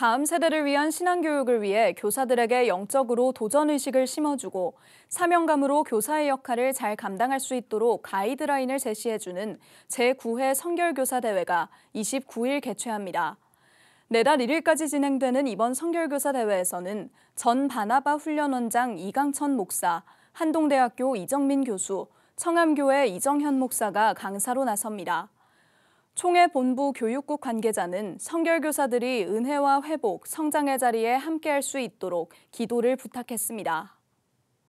다음 세대를 위한 신앙교육을 위해 교사들에게 영적으로 도전의식을 심어주고 사명감으로 교사의 역할을 잘 감당할 수 있도록 가이드라인을 제시해주는 제9회 성결교사대회가 29일 개최합니다. 내달 1일까지 진행되는 이번 성결교사 대회에서는 전 바나바 훈련원장 이강천 목사, 한동대학교 이정민 교수, 청암교회 이정현 목사가 강사로 나섭니다. 총회 본부 교육국 관계자는 성결교사들이 은혜와 회복, 성장의 자리에 함께할 수 있도록 기도를 부탁했습니다.